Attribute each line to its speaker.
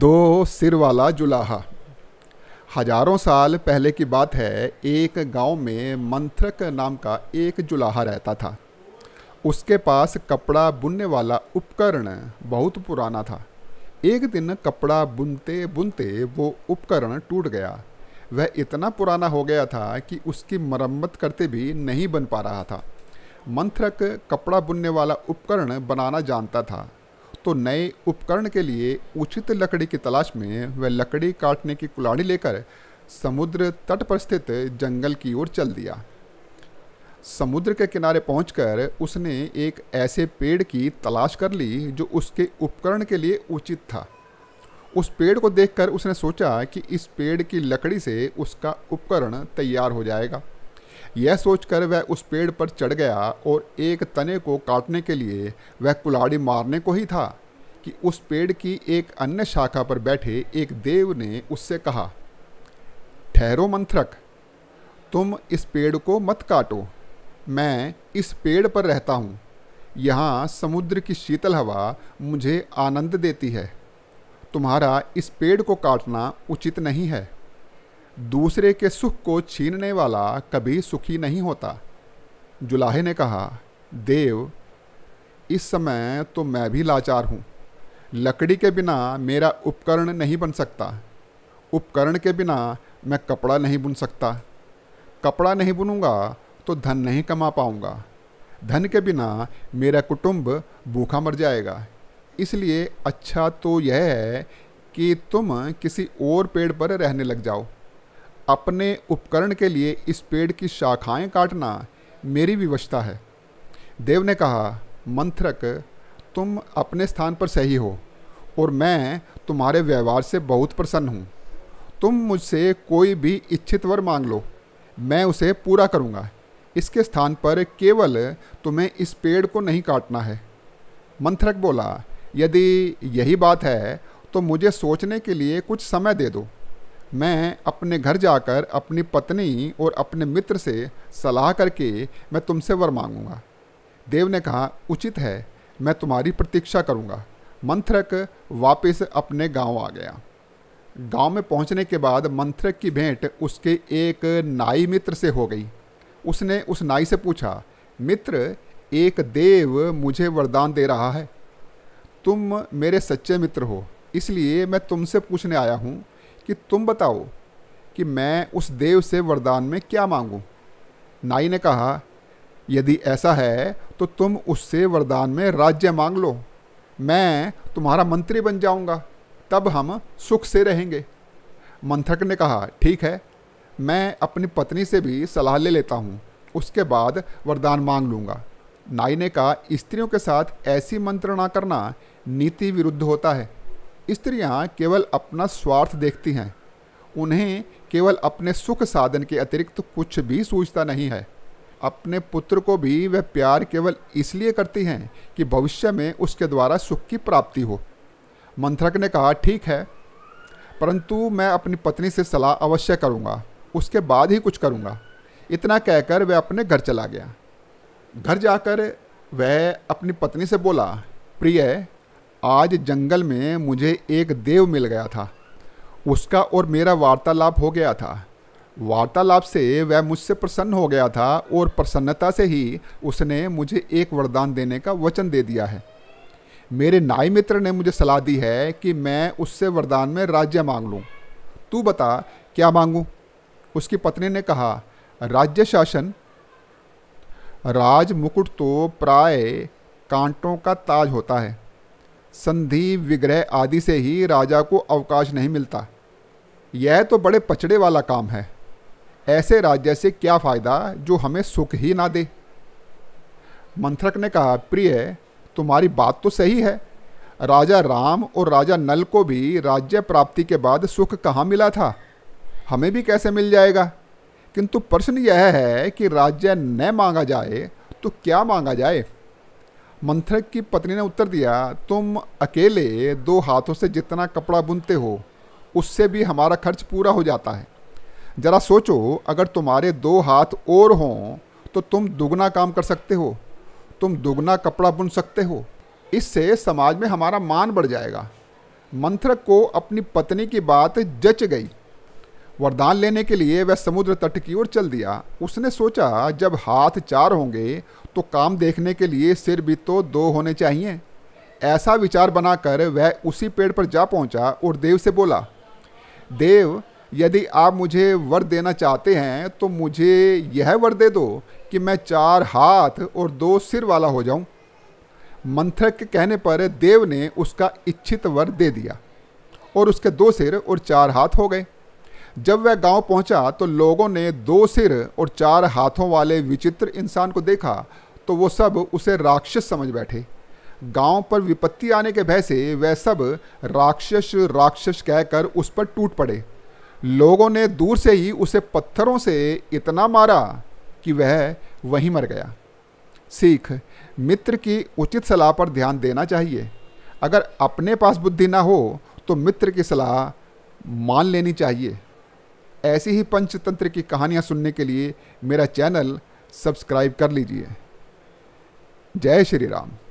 Speaker 1: दो सिर वाला जुलाहा हजारों साल पहले की बात है एक गांव में मंथरक नाम का एक जुलाहा रहता था उसके पास कपड़ा बुनने वाला उपकरण बहुत पुराना था एक दिन कपड़ा बुनते बुनते वो उपकरण टूट गया वह इतना पुराना हो गया था कि उसकी मरम्मत करते भी नहीं बन पा रहा था मंथरक कपड़ा बुनने वाला उपकरण बनाना जानता था तो नए उपकरण के लिए उचित लकड़ी की तलाश में वह लकड़ी काटने की कुलाड़ी लेकर समुद्र तट पर स्थित जंगल की ओर चल दिया समुद्र के किनारे पहुंचकर उसने एक ऐसे पेड़ की तलाश कर ली जो उसके उपकरण के लिए उचित था उस पेड़ को देखकर उसने सोचा कि इस पेड़ की लकड़ी से उसका उपकरण तैयार हो जाएगा यह सोचकर वह उस पेड़ पर चढ़ गया और एक तने को काटने के लिए वह कुलाड़ी मारने को ही था कि उस पेड़ की एक अन्य शाखा पर बैठे एक देव ने उससे कहा ठहरो मंथरक तुम इस पेड़ को मत काटो मैं इस पेड़ पर रहता हूँ यहाँ समुद्र की शीतल हवा मुझे आनंद देती है तुम्हारा इस पेड़ को काटना उचित नहीं है दूसरे के सुख को छीनने वाला कभी सुखी नहीं होता जुलाहे ने कहा देव इस समय तो मैं भी लाचार हूँ लकड़ी के बिना मेरा उपकरण नहीं बन सकता उपकरण के बिना मैं कपड़ा नहीं बुन सकता कपड़ा नहीं बुनूंगा तो धन नहीं कमा पाऊंगा धन के बिना मेरा कुटुंब भूखा मर जाएगा इसलिए अच्छा तो यह है कि तुम किसी और पेड़ पर रहने लग जाओ अपने उपकरण के लिए इस पेड़ की शाखाएं काटना मेरी विवशता है देव ने कहा मंथरक तुम अपने स्थान पर सही हो और मैं तुम्हारे व्यवहार से बहुत प्रसन्न हूँ तुम मुझसे कोई भी इच्छित वर मांग लो मैं उसे पूरा करूँगा इसके स्थान पर केवल तुम्हें इस पेड़ को नहीं काटना है मंथरक बोला यदि यही बात है तो मुझे सोचने के लिए कुछ समय दे दो मैं अपने घर जाकर अपनी पत्नी और अपने मित्र से सलाह करके मैं तुमसे वर मांगूंगा देव ने कहा उचित है मैं तुम्हारी प्रतीक्षा करूंगा मंथरक वापस अपने गांव आ गया गांव में पहुंचने के बाद मंथरक की भेंट उसके एक नाई मित्र से हो गई उसने उस नाई से पूछा मित्र एक देव मुझे वरदान दे रहा है तुम मेरे सच्चे मित्र हो इसलिए मैं तुमसे पूछने आया हूँ कि तुम बताओ कि मैं उस देव से वरदान में क्या मांगूं? नाई ने कहा यदि ऐसा है तो तुम उससे वरदान में राज्य मांग लो मैं तुम्हारा मंत्री बन जाऊंगा तब हम सुख से रहेंगे मंथक ने कहा ठीक है मैं अपनी पत्नी से भी सलाह ले लेता हूँ उसके बाद वरदान मांग लूँगा नाई ने कहा स्त्रियों के साथ ऐसी मंत्रणा करना नीति विरुद्ध होता है स्त्रियां केवल अपना स्वार्थ देखती हैं उन्हें केवल अपने सुख साधन के अतिरिक्त कुछ भी सूझता नहीं है अपने पुत्र को भी वह प्यार केवल इसलिए करती हैं कि भविष्य में उसके द्वारा सुख की प्राप्ति हो मंथरक ने कहा ठीक है परंतु मैं अपनी पत्नी से सलाह अवश्य करूँगा उसके बाद ही कुछ करूँगा इतना कहकर वह अपने घर चला गया घर जाकर वह अपनी पत्नी से बोला प्रिय आज जंगल में मुझे एक देव मिल गया था उसका और मेरा वार्तालाप हो गया था वार्तालाप से वह मुझसे प्रसन्न हो गया था और प्रसन्नता से ही उसने मुझे एक वरदान देने का वचन दे दिया है मेरे नाई मित्र ने मुझे सलाह दी है कि मैं उससे वरदान में राज्य मांग लूँ तू बता क्या मांगूँ उसकी पत्नी ने कहा राज्य शासन राज मुकुट तो प्राय कांटों का ताज होता है संधि विग्रह आदि से ही राजा को अवकाश नहीं मिलता यह तो बड़े पचड़े वाला काम है ऐसे राज्य से क्या फ़ायदा जो हमें सुख ही ना दे मंथरक ने कहा प्रिय तुम्हारी बात तो सही है राजा राम और राजा नल को भी राज्य प्राप्ति के बाद सुख कहाँ मिला था हमें भी कैसे मिल जाएगा किंतु प्रश्न यह है कि राज्य न मांगा जाए तो क्या मांगा जाए मंथरक की पत्नी ने उत्तर दिया तुम अकेले दो हाथों से जितना कपड़ा बुनते हो उससे भी हमारा खर्च पूरा हो जाता है ज़रा सोचो अगर तुम्हारे दो हाथ और हों तो तुम दुगना काम कर सकते हो तुम दुगना कपड़ा बुन सकते हो इससे समाज में हमारा मान बढ़ जाएगा मंथरक को अपनी पत्नी की बात जच गई वरदान लेने के लिए वह समुद्र तट की ओर चल दिया उसने सोचा जब हाथ चार होंगे तो काम देखने के लिए सिर भी तो दो होने चाहिए ऐसा विचार बनाकर वह उसी पेड़ पर जा पहुंचा और देव से बोला देव यदि आप मुझे वर देना चाहते हैं तो मुझे यह वर दे दो कि मैं चार हाथ और दो सिर वाला हो जाऊं। मंथक के कहने पर देव ने उसका इच्छित वर दे दिया और उसके दो सिर और चार हाथ हो गए जब वह गांव पहुंचा तो लोगों ने दो सिर और चार हाथों वाले विचित्र इंसान को देखा तो वो सब उसे राक्षस समझ बैठे गांव पर विपत्ति आने के भय से वह सब राक्षस राक्षस कहकर उस पर टूट पड़े लोगों ने दूर से ही उसे पत्थरों से इतना मारा कि वह वहीं मर गया सीख मित्र की उचित सलाह पर ध्यान देना चाहिए अगर अपने पास बुद्धि ना हो तो मित्र की सलाह मान लेनी चाहिए ऐसी ही पंचतंत्र की कहानियाँ सुनने के लिए मेरा चैनल सब्सक्राइब कर लीजिए जय श्री राम